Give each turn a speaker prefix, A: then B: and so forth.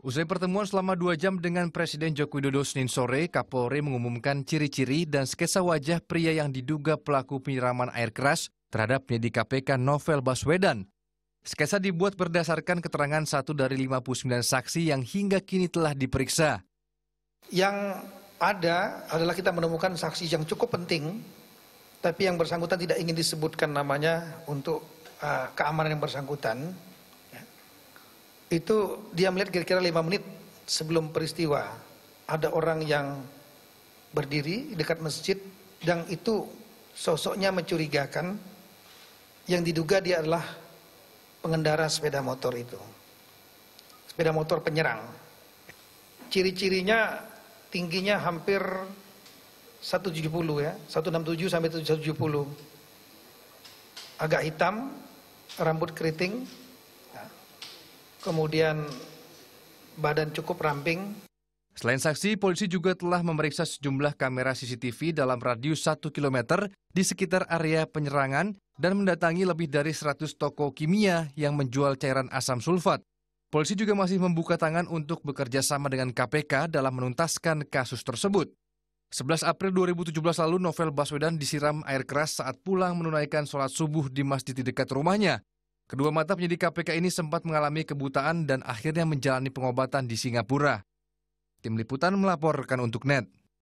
A: Usai pertemuan selama dua jam dengan Presiden Joko Widodo Senin sore, Kapolri mengumumkan ciri-ciri dan sketsa wajah pria yang diduga pelaku penyiraman air keras terhadap penyidik KPK Novel Baswedan. Sketsa dibuat berdasarkan keterangan satu dari 59 saksi yang hingga kini telah diperiksa.
B: Yang ada adalah kita menemukan saksi yang cukup penting, tapi yang bersangkutan tidak ingin disebutkan namanya untuk uh, keamanan yang bersangkutan itu dia melihat kira-kira lima menit sebelum peristiwa. Ada orang yang berdiri dekat masjid dan itu sosoknya mencurigakan yang diduga dia adalah pengendara sepeda motor itu. Sepeda motor penyerang. Ciri-cirinya tingginya hampir 170 ya, 167 sampai 170. Agak hitam, rambut keriting, kemudian badan cukup ramping.
A: Selain saksi, polisi juga telah memeriksa sejumlah kamera CCTV dalam radius 1 km di sekitar area penyerangan dan mendatangi lebih dari 100 toko kimia yang menjual cairan asam sulfat. Polisi juga masih membuka tangan untuk bekerja sama dengan KPK dalam menuntaskan kasus tersebut. 11 April 2017 lalu Novel Baswedan disiram air keras saat pulang menunaikan sholat subuh di masjid di dekat rumahnya. Kedua mata penyidik KPK ini sempat mengalami kebutaan dan akhirnya menjalani pengobatan di Singapura. Tim liputan melaporkan untuk NET.